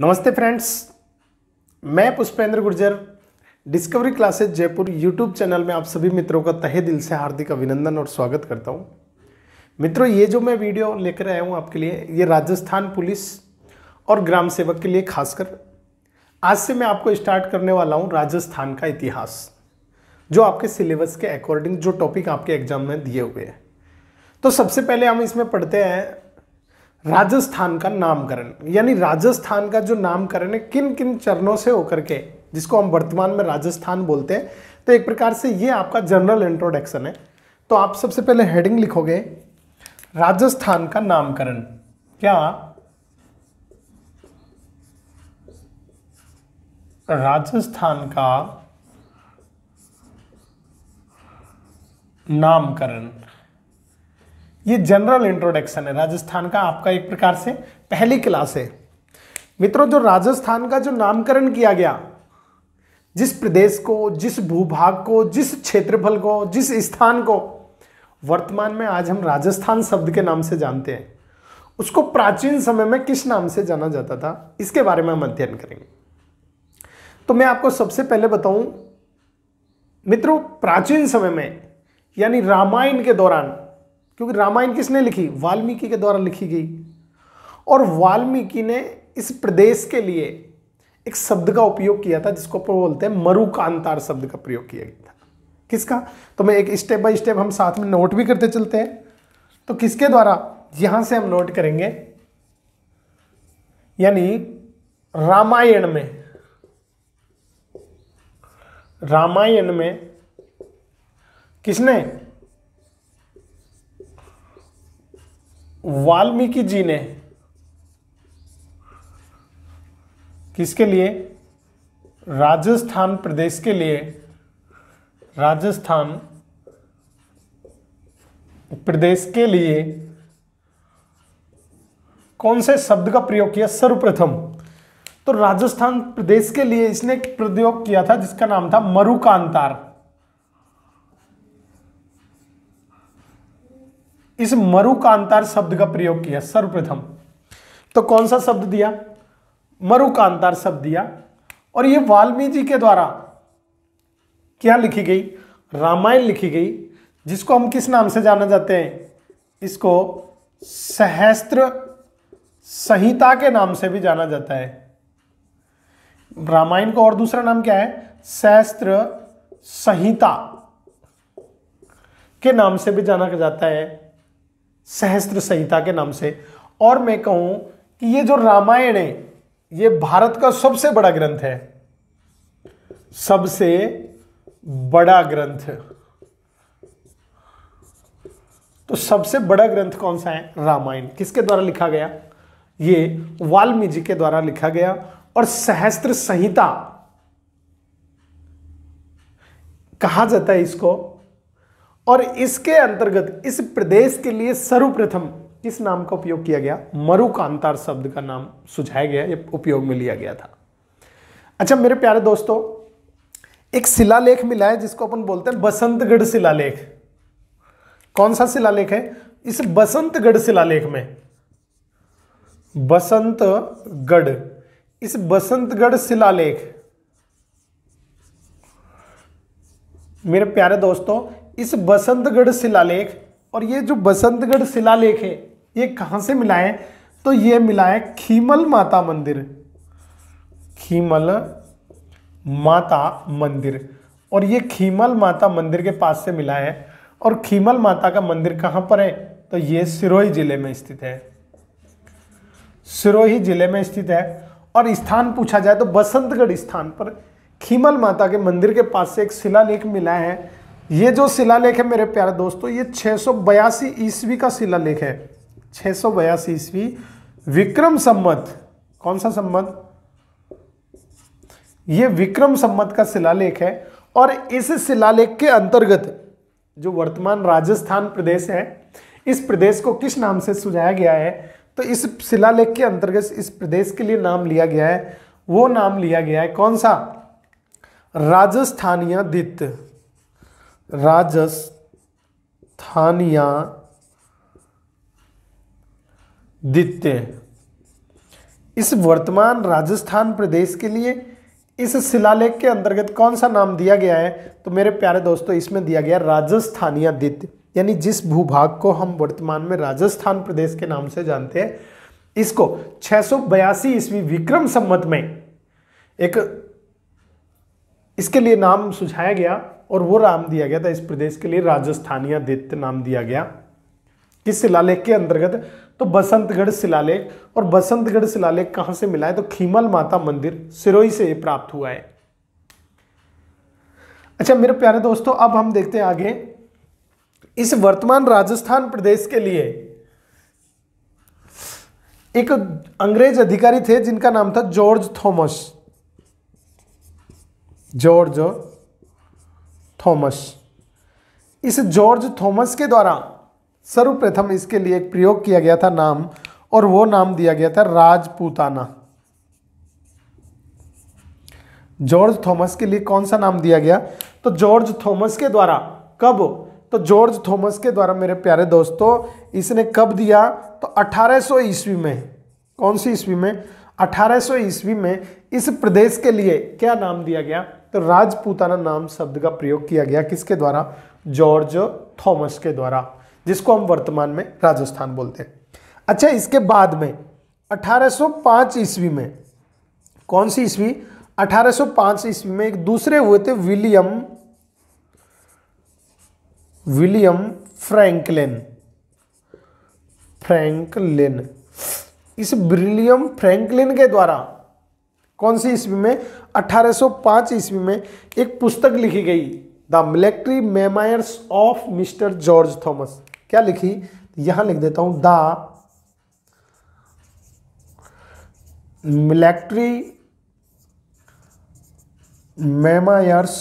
नमस्ते फ्रेंड्स मैं Pushpendra Gurjar Discovery Classes Jaipur YouTube channel में आप सभी मित्रों का तहे दिल से हार्दिक अभिनंदन और स्वागत करता हूँ मित्रों ये जो मैं वीडियो लेकर आया हूँ आपके लिए ये राजस्थान पुलिस और ग्राम सेवक के लिए खासकर आज से मैं आपको स्टार्ट करने वाला हूँ राजस्थान का इतिहास जो आपके सिलेबस के अकॉर्डिंग जो टॉपिक आपके एग्जाम में दिए हुए हैं तो सबसे पहले हम इसमें पढ़ते हैं राजस्थान का नामकरण यानी राजस्थान का जो नामकरण है किन किन चरणों से होकर के जिसको हम वर्तमान में राजस्थान बोलते हैं तो एक प्रकार से ये आपका जनरल इंट्रोडक्शन है तो आप सबसे पहले हेडिंग लिखोगे राजस्थान का नामकरण क्या राजस्थान का नामकरण ये जनरल इंट्रोडक्शन है राजस्थान का आपका एक प्रकार से पहली क्लास है मित्रों जो राजस्थान का जो नामकरण किया गया जिस प्रदेश को जिस भूभाग को जिस क्षेत्रफल को जिस स्थान को वर्तमान में आज हम राजस्थान शब्द के नाम से जानते हैं उसको प्राचीन समय में किस नाम से जाना जाता था इसके बारे में हम अध्ययन करेंगे तो मैं आपको सबसे पहले बताऊं मित्रों प्राचीन समय में यानी रामायण के दौरान क्योंकि रामायण किसने लिखी वाल्मीकि के द्वारा लिखी गई और वाल्मीकि ने इस प्रदेश के लिए एक शब्द का उपयोग किया था जिसको बोलते हैं मरु कांतार शब्द का प्रयोग किया गया था किसका तो मैं एक स्टेप बाय स्टेप हम साथ में नोट भी करते चलते हैं तो किसके द्वारा यहां से हम नोट करेंगे यानी रामायण में रामायण में किसने वाल्मीकि जी ने किसके लिए राजस्थान प्रदेश के लिए राजस्थान प्रदेश के लिए कौन से शब्द का प्रयोग किया सर्वप्रथम तो राजस्थान प्रदेश के लिए इसने प्रयोग किया था जिसका नाम था मरुकांतार इस मरुकांतार शब्द का प्रयोग किया सर्वप्रथम तो कौन सा शब्द दिया मरुकांतार शब्द दिया और ये वाल्मीकि जी के द्वारा क्या लिखी गई रामायण लिखी गई जिसको हम किस नाम से जाना जाते हैं इसको सहस्त्र संहिता के नाम से भी जाना जाता है रामायण का और दूसरा नाम क्या है सहस्त्र संहिता के नाम से भी जाना जाता है सहस्त्र संहिता के नाम से और मैं कहूं कि ये जो रामायण है ये भारत का सबसे बड़ा ग्रंथ है सबसे बड़ा ग्रंथ तो सबसे बड़ा ग्रंथ कौन सा है रामायण किसके द्वारा लिखा गया ये वाल्मीकि के द्वारा लिखा गया और सहस्त्र संहिता कहा जाता है इसको और इसके अंतर्गत इस प्रदेश के लिए सर्वप्रथम किस नाम का उपयोग किया गया मरुकांतार शब्द का नाम सुझाया गया या उपयोग में लिया गया था अच्छा मेरे प्यारे दोस्तों एक शिलालेख मिला है जिसको अपन बोलते हैं बसंतगढ़ शिलालेख कौन सा शिलालेख है इस बसंतगढ़ शिलालेख में बसंतगढ़ इस बसंतगढ़ शिलालेख मेरे प्यारे दोस्तों इस बसंतगढ़ शिलालेख और ये जो बसंतगढ़ शिलालेख है ये कहाँ से मिला है तो ये मिला है खीमल माता मंदिर खीमल माता मंदिर और ये खीमल माता मंदिर के पास से मिला है और खीमल माता का मंदिर कहाँ पर है तो ये सिरोही जिले में स्थित है सिरोही जिले में स्थित है और स्थान पूछा जाए तो बसंतगढ़ स्थान पर खीमल माता के मंदिर के पास से एक शिलालेख मिला है ये जो शिलालेख है मेरे प्यारे दोस्तों ये छः सौ बयासी ईस्वी का शिलालेख है छः सौ बयासी ईस्वी विक्रम संबत कौन सा संबत ये विक्रम संबत का शिलालेख है और इस शिलालेख के अंतर्गत जो वर्तमान राजस्थान प्रदेश है इस प्रदेश को किस नाम से सुझाया गया है तो इस शिलालेख के अंतर्गत इस प्रदेश के लिए नाम लिया गया है वो नाम लिया गया है कौन सा राजस्थानिया दित्य राजस्थानिया दित्य इस वर्तमान राजस्थान प्रदेश के लिए इस शिलालेख के अंतर्गत कौन सा नाम दिया गया है तो मेरे प्यारे दोस्तों इसमें दिया गया राजस्थानिया दित्य यानी जिस भूभाग को हम वर्तमान में राजस्थान प्रदेश के नाम से जानते हैं इसको सौ ईस्वी विक्रम संवत में एक इसके लिए नाम सुझाया गया और वो नाम दिया गया था इस प्रदेश के लिए राजस्थानिया दित्य नाम दिया गया किस शिलालेख के अंतर्गत तो बसंतगढ़ शिलालेख और बसंतगढ़ शिलालेख कहां से मिला है तो खीमल माता मंदिर सिरोही से प्राप्त हुआ है अच्छा मेरे प्यारे दोस्तों अब हम देखते हैं आगे इस वर्तमान राजस्थान प्रदेश के लिए एक अंग्रेज अधिकारी थे जिनका नाम था जॉर्ज थॉमस जॉर्ज थॉमस इस जॉर्ज थॉमस के द्वारा सर्वप्रथम इसके लिए एक प्रयोग किया गया था नाम और वो नाम दिया गया था राजपूताना जॉर्ज थॉमस के लिए कौन सा नाम दिया गया तो जॉर्ज थॉमस के द्वारा कब तो जॉर्ज थॉमस के द्वारा मेरे प्यारे दोस्तों इसने कब दिया तो 1800 ईस्वी में कौन सी ईस्वी में 1800 ईस्वी में इस प्रदेश के लिए क्या नाम दिया गया तो राजपूताना नाम शब्द का प्रयोग किया गया किसके द्वारा जॉर्ज थॉमस के द्वारा जिसको हम वर्तमान में राजस्थान बोलते हैं अच्छा इसके बाद में 1805 ईस्वी में कौन सी ईस्वी 1805 ईस्वी में एक दूसरे हुए थे विलियम विलियम फ्रैंकलिन फ्रैंकलिन इस विलियम फ्रैंकलिन के द्वारा कौन सी ईस्वी में 1805 ईस्वी में एक पुस्तक लिखी गई the military memoirs of mister George Thomas क्या लिखी यहां लिख देता हूं the military memoirs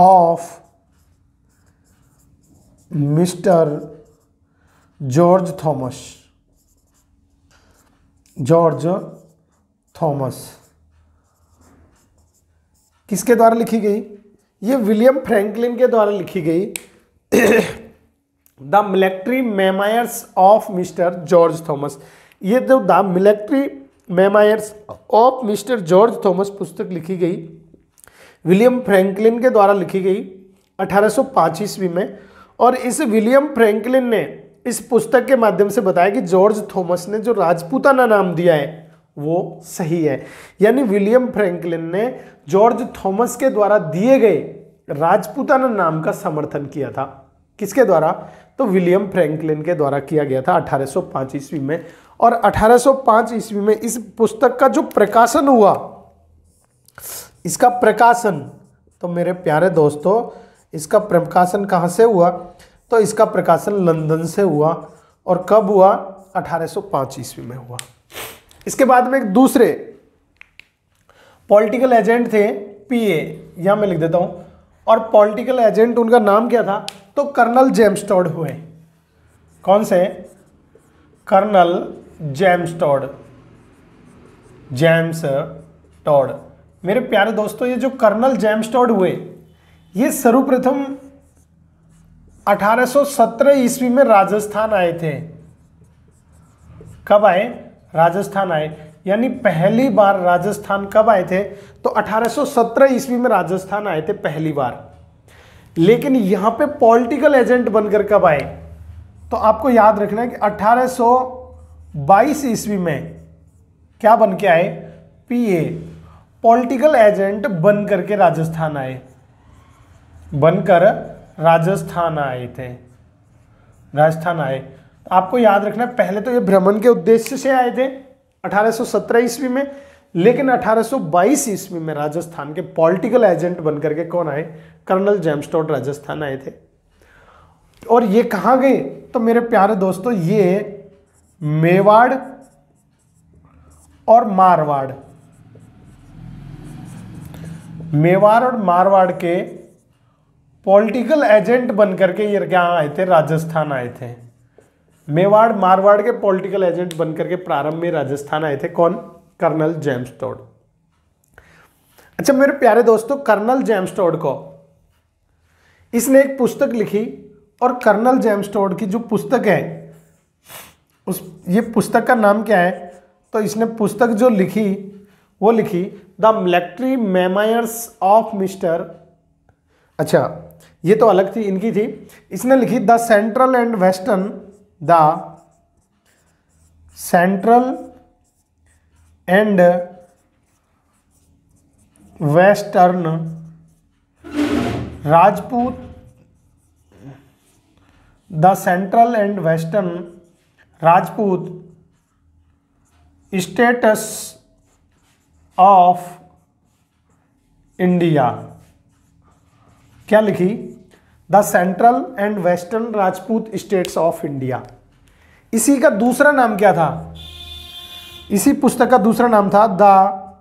of mister George Thomas George Thomas किसके द्वारा लिखी गई ये विलियम फ्रैंकलिन के द्वारा लिखी गई the military memoirs of mister George Thomas ये जो तो the military memoirs of mister George Thomas पुस्तक लिखी गई विलियम फ्रैंकलिन के द्वारा लिखी गई अठारह सौ ईस्वी में और इस विलियम फ्रैंकलिन ने इस पुस्तक के माध्यम से बताया कि जॉर्ज थॉमस ने जो राजपूताना नाम दिया है वो सही है यानी विलियम फ्रैंकलिन ने जॉर्ज थॉमस के द्वारा दिए गए राजपूताना नाम का समर्थन किया था किसके द्वारा तो विलियम फ्रैंकलिन के द्वारा किया गया था 1805 ईस्वी में और 1805 ईस्वी में इस पुस्तक का जो प्रकाशन हुआ इसका प्रकाशन तो मेरे प्यारे दोस्तों इसका प्रकाशन कहाँ से हुआ तो इसका प्रकाशन लंदन से हुआ और कब हुआ 1805 ईस्वी में हुआ इसके बाद में एक दूसरे पॉलिटिकल एजेंट थे पीए यहां मैं लिख देता हूं और पॉलिटिकल एजेंट उनका नाम क्या था तो कर्नल जेम्सटॉड हुए कौन से कर्नल जेम्सटॉड जेम्स टॉड मेरे प्यारे दोस्तों ये जो कर्नल जेम्सटॉड हुए ये सर्वप्रथम 1817 ईस्वी में राजस्थान आए थे कब आए राजस्थान आए यानी पहली बार राजस्थान कब आए थे तो 1817 ईस्वी में राजस्थान आए थे पहली बार लेकिन यहां पे पॉलिटिकल एजेंट बनकर कब आए तो आपको याद रखना है कि 1822 ईस्वी में क्या बन के आए पीए पॉलिटिकल एजेंट बनकर के राजस्थान आए बनकर राजस्थान आए थे राजस्थान आए तो आपको याद रखना पहले तो ये भ्रमण के उद्देश्य से आए थे 1817 ईस्वी में लेकिन 1822 ईस्वी में राजस्थान के पॉलिटिकल एजेंट बनकर के कौन आए कर्नल जेम्सटोड राजस्थान आए थे और ये कहाँ गए तो मेरे प्यारे दोस्तों ये मेवाड़ और मारवाड़ मेवाड़ और मारवाड़ के पॉलिटिकल एजेंट बन करके ये यहाँ आए थे राजस्थान आए थे मेवाड़ मारवाड़ के पॉलिटिकल एजेंट बन करके प्रारंभ में राजस्थान आए थे कौन कर्नल जेम्स टोड अच्छा मेरे प्यारे दोस्तों कर्नल जेम्स टोड को इसने एक पुस्तक लिखी और कर्नल जेम्स टोड की जो पुस्तक है उस ये पुस्तक का नाम क्या है तो इसने पुस्तक जो लिखी वो लिखी the military memoirs of mister अच्छा ये तो अलग थी इनकी थी इसने लिखी the central and western the central and western Rajput the central and western Rajput states of India क्या लिखी the central and western Rajput states of India इसी का दूसरा नाम क्या था इसी पुस्तक का दूसरा नाम था the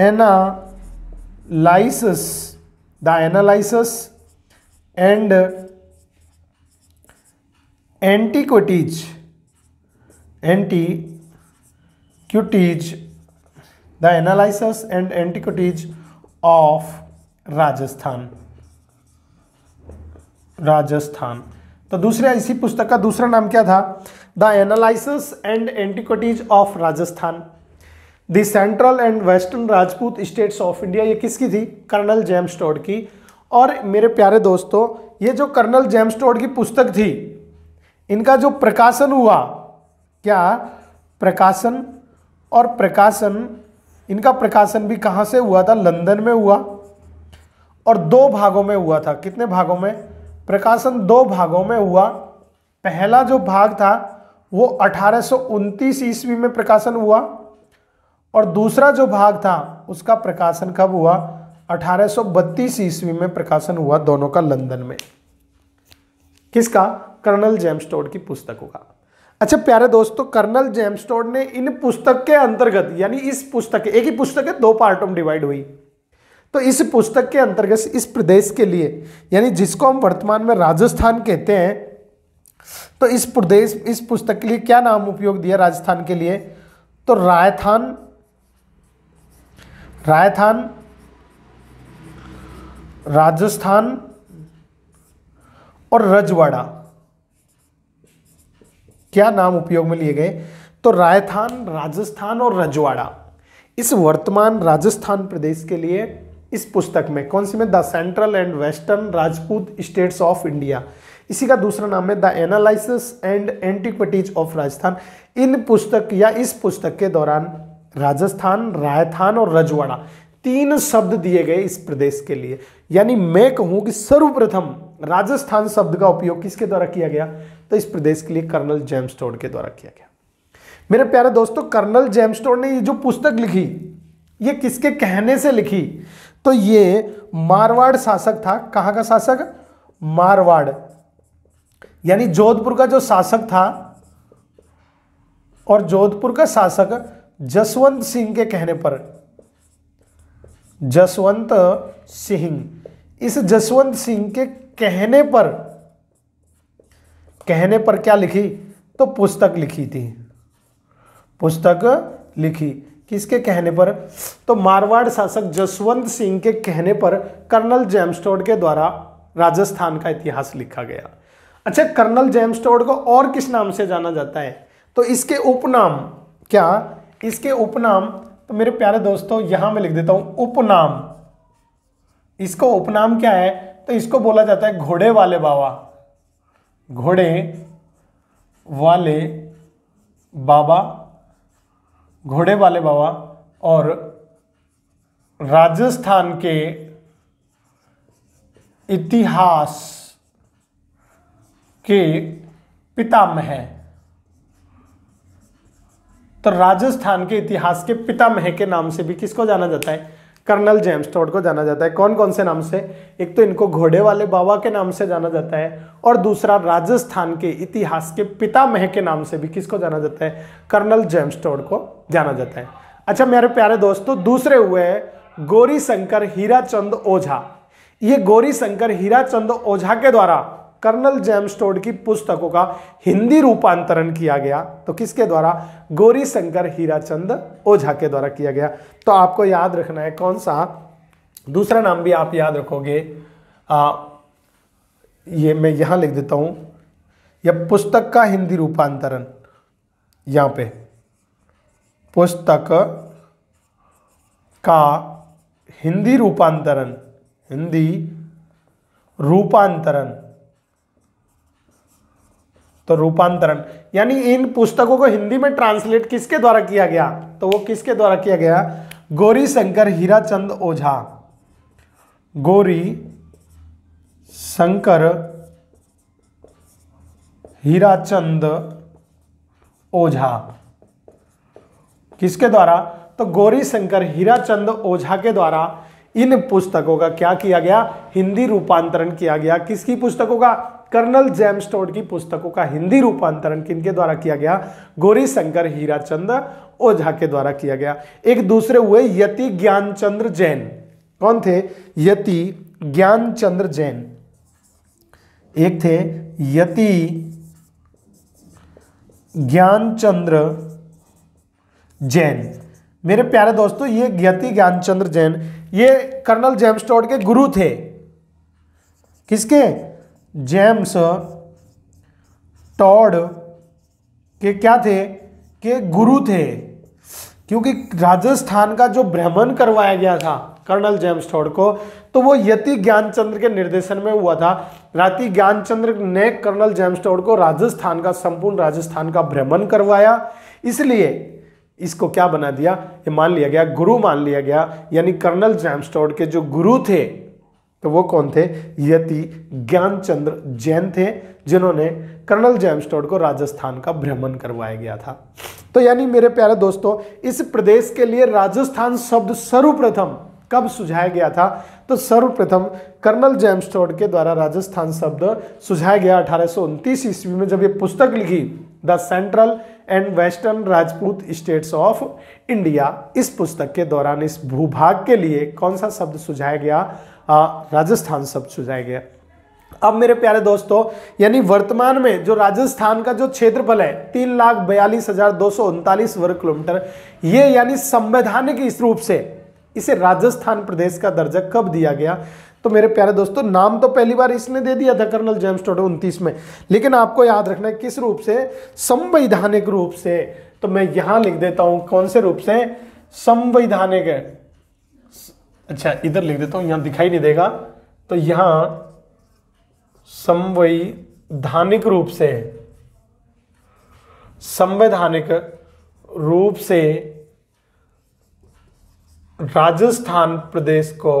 analysis the analysis and antiquities antiquities the analysis and antiquities of Rajasthan Rajasthan तो दूसरा इसी पुस्तक का दूसरा नाम क्या था the annals and antiquities of Rajasthan the central and western Rajput states of India ये किसकी थी कर्नल जेम्स टोड की और मेरे प्यारे दोस्तों ये जो कर्नल जेम्स टोड की पुस्तक थी इनका जो प्रकाशन हुआ क्या प्रकाशन और प्रकाशन इनका प्रकाशन भी कहाँ से हुआ था लंदन में हुआ और दो भागों में हुआ था कितने भागों में प्रकाशन दो भागों में हुआ पहला जो भाग था वो अठारह ईस्वी में प्रकाशन हुआ और दूसरा जो भाग था उसका प्रकाशन कब हुआ 1832 ईस्वी में प्रकाशन हुआ दोनों का लंदन में किसका कर्नल जेम्सटोड की पुस्तकों का अच्छा प्यारे दोस्तों कर्नल जेम्सटोड ने इन पुस्तक के अंतर्गत यानी इस पुस्तक एक ही पुस्तक है दो पार्टों में डिवाइड हुई तो इस पुस्तक के अंतर्गत इस प्रदेश के लिए यानी जिसको हम वर्तमान में राजस्थान कहते हैं तो इस प्रदेश इस पुस्तक के लिए क्या नाम उपयोग दिया राजस्थान के लिए तो रायथान रायथान राजस्थान और रजवाड़ा क्या नाम उपयोग में लिए गए तो रायथान राजस्थान और रजवाड़ा इस वर्तमान राजस्थान प्रदेश के लिए इस पुस्तक में कौन सी में the central and western Rajput states of India इसी का दूसरा नाम है the analysis and antiquities of Rajasthan इन पुस्तक या इस पुस्तक के दौरान राजस्थान रायथान और रजवाड़ा तीन शब्द दिए गए इस प्रदेश के लिए यानी मैं कहूं कि सर्वप्रथम राजस्थान शब्द का उपयोग किसके द्वारा किया गया तो इस प्रदेश के लिए कर्नल जेम्स टोड के द्वारा किया गया मेरे प्यारे दोस्तों कर्नल जेम्स टोड ने ये जो पुस्तक लिखी ये किसके कहने से लिखी तो ये मारवाड़ शासक था कहां का शासक मारवाड़ यानी जोधपुर का जो शासक था और जोधपुर का शासक जसवंत सिंह के कहने पर जसवंत सिंह इस जसवंत सिंह के कहने पर कहने पर क्या लिखी तो पुस्तक लिखी थी पुस्तक लिखी किसके कहने पर तो मारवाड़ शासक जसवंत सिंह के कहने पर कर्नल जेम्सटोड के द्वारा राजस्थान का इतिहास लिखा गया अच्छा कर्नल जेम्सटोड को और किस नाम से जाना जाता है तो इसके उपनाम क्या इसके उपनाम तो मेरे प्यारे दोस्तों यहां मैं लिख देता हूं उपनाम इसको उपनाम क्या है तो इसको बोला जाता है घोड़े वाले बाबा घोड़े वाले बाबा घोड़े वाले बाबा और राजस्थान के इतिहास के पितामह हैं तो राजस्थान के इतिहास के पितामह के नाम से भी किसको जाना जाता है कर्नल जेम्स टॉड को जाना जाता है कौन कौन से नाम से एक तो इनको घोड़े वाले बाबा के नाम से जाना जाता है और दूसरा राजस्थान के इतिहास के पिता मह के नाम से भी किसको जाना जाता है कर्नल जेम्स टॉड को जाना जाता है अच्छा मेरे प्यारे दोस्तों दूसरे हुए हैं गौरी शंकर चंद ओझा ये गौरी शंकर चंद ओझा के द्वारा कर्नल जैमस्टोड की पुस्तकों का हिंदी रूपांतरण किया गया तो किसके द्वारा गौरी शंकर हीराचंद ओझा के द्वारा किया गया तो आपको याद रखना है कौन सा दूसरा नाम भी आप याद रखोगे आ, ये मैं यहां लिख देता हूं यह पुस्तक का हिंदी रूपांतरण यहां पे पुस्तक का हिंदी रूपांतरण हिंदी रूपांतरण तो रूपांतरण यानी इन पुस्तकों को हिंदी में ट्रांसलेट किसके द्वारा किया गया तो वो किसके द्वारा किया गया गौरी शंकर हीराचंद ओझा गौरी शंकर हीराचंद ओझा किसके द्वारा तो गौरी शंकर हीराचंद ओझा के द्वारा इन पुस्तकों का क्या किया गया हिंदी रूपांतरण किया गया किसकी पुस्तकों का कर्नल जैमस्टोड की पुस्तकों का हिंदी रूपांतरण किनके द्वारा किया गया गोरी शंकर हीराचंद ओझा के द्वारा किया गया एक दूसरे हुए यति ज्ञानचंद्र जैन कौन थे यति ज्ञानचंद्र जैन एक थे यति ज्ञानचंद्र जैन मेरे प्यारे दोस्तों ये ज्ञति ज्ञानचंद्र जैन ये कर्नल जेम्स्टोड के गुरु थे किसके जेम्स टॉड के क्या थे के गुरु थे क्योंकि राजस्थान का जो भ्रमण करवाया गया था कर्नल जेम्स टॉड को तो वो यति ज्ञानचंद्र के निर्देशन में हुआ था राति ज्ञानचंद्र ने कर्नल जेम्स टॉड को राजस्थान का संपूर्ण राजस्थान का भ्रमण करवाया इसलिए इसको क्या बना दिया ये मान लिया गया गुरु मान लिया गया यानी कर्नल जेम्स टॉड के जो गुरु थे तो वो कौन थे यति ज्ञानचंद्र जैन थे जिन्होंने कर्नल जैमस्टोड को राजस्थान का भ्रमण करवाया गया था तो यानी मेरे प्यारे दोस्तों इस प्रदेश के लिए राजस्थान शब्द सर्वप्रथम कब सुझाया गया था तो सर्वप्रथम कर्नल जेम्सटोड के द्वारा राजस्थान शब्द सुझाया गया अठारह ईस्वी में जब ये पुस्तक लिखी the central and western Rajput states of India इस पुस्तक के दौरान इस भूभाग के लिए कौन सा शब्द सुझाया गया राजस्थान शब्द सुझाया गया अब मेरे प्यारे दोस्तों यानी वर्तमान में जो राजस्थान का जो क्षेत्रफल है तीन लाख बयालीस हजार दो सौ उनतालीस वर्ग किलोमीटर ये यानी संवैधानिक इस रूप से इसे राजस्थान प्रदेश का दर्जा कब दिया गया तो मेरे प्यारे दोस्तों नाम तो पहली बार इसने दे दिया था कर्नल जेम्स टोडो उनतीस में लेकिन आपको याद रखना है किस रूप से संवैधानिक रूप से तो मैं यहां लिख देता हूं कौन से रूप से संवैधानिक अच्छा इधर लिख देता हूँ यहाँ दिखाई नहीं देगा तो यहाँ संवैधानिक रूप से संवैधानिक रूप से राजस्थान प्रदेश को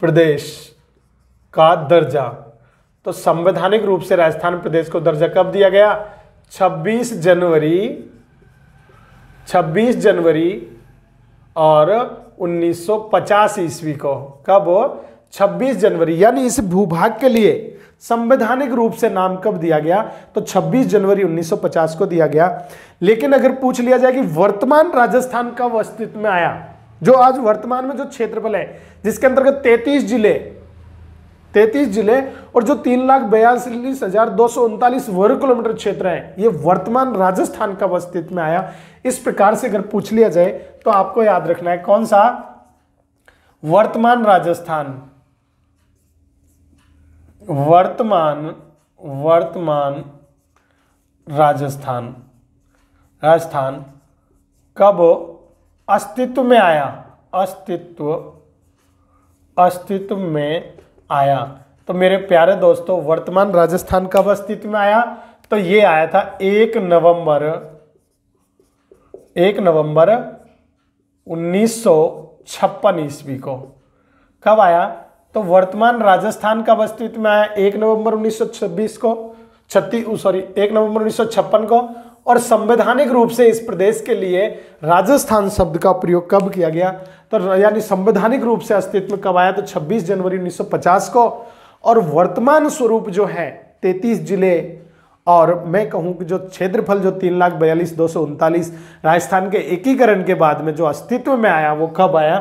प्रदेश का दर्जा तो संवैधानिक रूप से राजस्थान प्रदेश को दर्जा कब दिया गया 26 जनवरी 26 जनवरी और 1950 ईस्वी को कब 26 जनवरी यानी इस भूभाग के लिए संवैधानिक रूप से नाम कब दिया गया तो 26 जनवरी 1950 को दिया गया लेकिन अगर पूछ लिया जाए कि वर्तमान राजस्थान कब अस्तित्व में आया जो आज वर्तमान में जो क्षेत्रफल है जिसके अंतर्गत 33 जिले तैतीस जिले और जो तीन लाख बयालीस हजार दो सौ उनतालीस वर्ग किलोमीटर क्षेत्र है ये वर्तमान राजस्थान का अस्तित्व में आया इस प्रकार से अगर पूछ लिया जाए तो आपको याद रखना है कौन सा वर्तमान राजस्थान वर्तमान वर्तमान राजस्थान राजस्थान कब अस्तित्व में आया अस्तित्व अस्तित्व में आया तो मेरे प्यारे दोस्तों वर्तमान राजस्थान कब अस्तित्व में आया तो ये आया था एक नवंबर एक नवंबर 1956 ईस्वी को कब आया तो वर्तमान राजस्थान कब अस्तित्व में आया एक नवंबर 1926 को छत्तीस सॉरी एक नवंबर 1956 को और संवैधानिक रूप से इस प्रदेश के लिए राजस्थान शब्द का प्रयोग कब किया गया तो यानी संवैधानिक रूप से अस्तित्व कब आया तो 26 जनवरी 1950 को और वर्तमान स्वरूप जो है 33 जिले और मैं कहूं कि जो क्षेत्रफल जो तीन लाख बयालीस दो सौ उनतालीस राजस्थान के एकीकरण के बाद में जो अस्तित्व में आया वो कब आया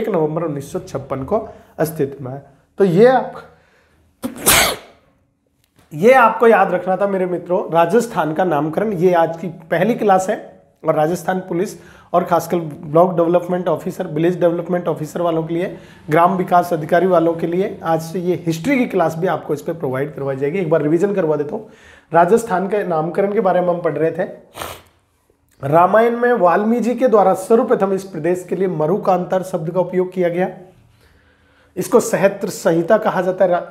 एक नवंबर उन्नीस को अस्तित्व में आया तो ये आप ये आपको याद रखना था मेरे मित्रों राजस्थान का नामकरण ये आज की पहली क्लास है और राजस्थान पुलिस और खासकर block development officer village development officer वालों के लिए ग्राम विकास अधिकारी वालों के लिए आज से ये हिस्ट्री की क्लास भी आपको इस पर प्रोवाइड करवाई जाएगी एक बार रिविजन करवा देता हूँ राजस्थान के नामकरण के बारे में हम पढ़ रहे थे रामायण में वाल्मीकि जी के द्वारा सर्वप्रथम इस प्रदेश के लिए मरुकांतर शब्द का उपयोग किया गया इसको सहत्र संहिता कहा जाता है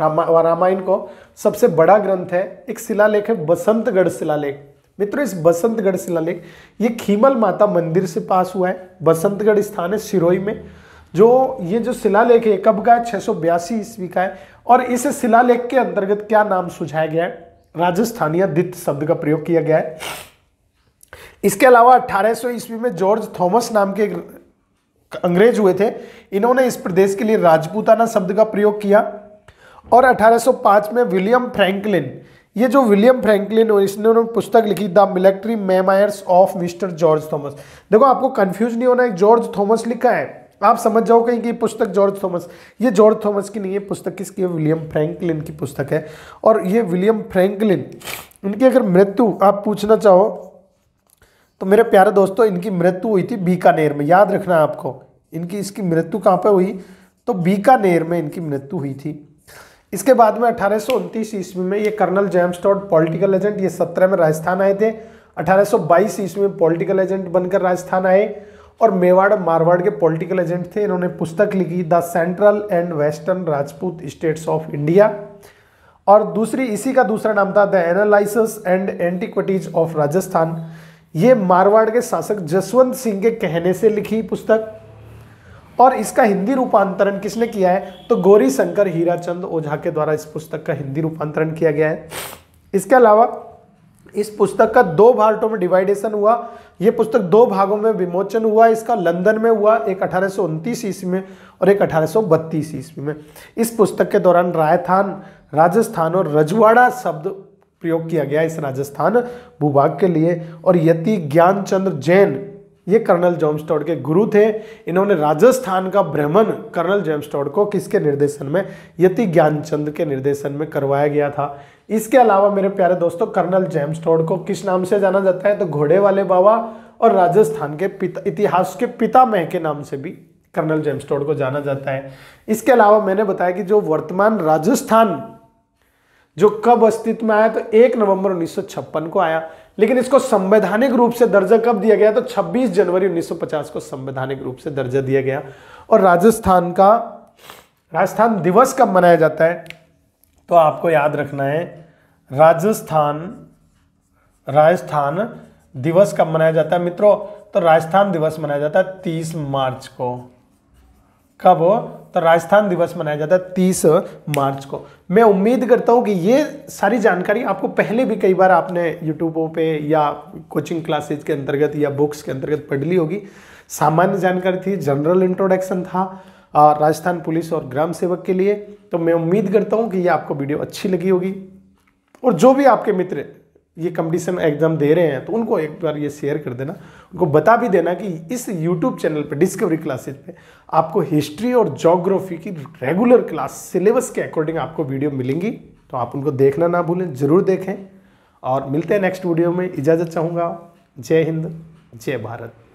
रामा रामायण को सबसे बड़ा ग्रंथ है एक शिलालेख है बसंतगढ़ शिलालेख मित्रों इस बसंतगढ़ शिलालेख ये खीमल माता मंदिर से पास हुआ है बसंतगढ़ स्थान है सिरोई में जो ये जो शिलालेख है कब का है छः सौ बयासी ईस्वी का है और इस शिलालेख के अंतर्गत क्या नाम सुझाया गया है राजस्थानिया दित्य शब्द का प्रयोग किया गया है इसके अलावा 1800 ईस्वी में जॉर्ज थॉमस नाम के अंग्रेज हुए थे इन्होंने इस प्रदेश के लिए राजपूताना शब्द का प्रयोग किया और 1805 में विलियम फ्रैंकलिन ये जो विलियम फ्रैंकलिन और इसने उन्होंने पुस्तक लिखी the military memoirs of mister George Thomas देखो आपको कंफ्यूज नहीं होना एक जॉर्ज थॉमस लिखा है आप समझ जाओ कहीं कि पुस्तक जॉर्ज थॉमस ये जॉर्ज थॉमस की नहीं है पुस्तक किसकी है विलियम फ्रैंकलिन की पुस्तक है और ये विलियम फ्रैंकलिन इनकी अगर मृत्यु आप पूछना चाहो तो मेरे प्यारे दोस्तों इनकी मृत्यु हुई थी बीकानेर में याद रखना आपको इनकी इसकी मृत्यु कहाँ पर हुई तो बीकानेर में इनकी मृत्यु हुई थी इसके बाद में अठारह ईस्वी में ये colonel James Tod political agent ये सत्रह में राजस्थान आए थे 1822 ईस्वी में पॉलिटिकल एजेंट बनकर राजस्थान आए और मेवाड़ मारवाड़ के पॉलिटिकल एजेंट थे इन्होंने पुस्तक लिखी the central and western Rajput states of India और दूसरी इसी का दूसरा नाम था the analysis and antiquities of Rajasthan ये मारवाड़ के शासक जसवंत सिंह के कहने से लिखी पुस्तक और इसका हिंदी रूपांतरण किसने किया है तो गौरी शंकर हीराचंद ओझा के द्वारा इस पुस्तक का हिंदी रूपांतरण किया गया है इसके अलावा इस पुस्तक का दो भार्टों में डिवाइडेशन हुआ ये पुस्तक दो भागों में विमोचन हुआ इसका लंदन में हुआ एक अठारह ईस्वी में और एक अठारह ईस्वी में इस पुस्तक के दौरान रायथान राजस्थान और रजवाड़ा शब्द प्रयोग किया गया इस राजस्थान भूभाग के लिए और यति ज्ञानचंद्र जैन ये कर्नल जेम्सटॉड के गुरु थे इन्होंने राजस्थान का भ्रमण कर्नल जेम्सटॉड को किसके निर्देशन में यति ज्ञानचंद के निर्देशन में करवाया गया था इसके अलावा मेरे प्यारे दोस्तों कर्नल जेम्सटॉड को किस नाम से जाना जाता है तो घोड़े वाले बाबा और राजस्थान के पिता इतिहास के पिता मह के नाम से भी कर्नल जेम्सटॉड को जाना जाता है इसके अलावा मैंने बताया कि जो वर्तमान राजस्थान जो कब अस्तित्व में आया तो एक नवंबर उन्नीस को आया लेकिन इसको संवैधानिक रूप से दर्जा कब दिया गया तो 26 जनवरी 1950 को संवैधानिक रूप से दर्जा दिया गया और राजस्थान का राजस्थान दिवस कब मनाया जाता है तो आपको याद रखना है राजस्थान राजस्थान दिवस कब मनाया जाता है मित्रों तो राजस्थान दिवस मनाया जाता है तीस मार्च को कब हो तो राजस्थान दिवस मनाया जाता है तीस मार्च को मैं उम्मीद करता हूँ कि ये सारी जानकारी आपको पहले भी कई बार आपने यूट्यूबों पे या कोचिंग क्लासेज के अंतर्गत या बुक्स के अंतर्गत पढ़ ली होगी सामान्य जानकारी थी जनरल इंट्रोडक्शन था राजस्थान पुलिस और ग्राम सेवक के लिए तो मैं उम्मीद करता हूँ कि ये आपको वीडियो अच्छी लगी होगी और जो भी आपके मित्र ये कंपटीशन एग्ज़ाम दे रहे हैं तो उनको एक बार ये शेयर कर देना उनको बता भी देना कि इस यूट्यूब चैनल पे डिस्कवरी क्लासेज पे आपको हिस्ट्री और जोग्राफी की रेगुलर क्लास सिलेबस के अकॉर्डिंग आपको वीडियो मिलेंगी तो आप उनको देखना ना भूलें ज़रूर देखें और मिलते हैं नेक्स्ट वीडियो में इजाज़त चाहूँगा जय हिंद जय भारत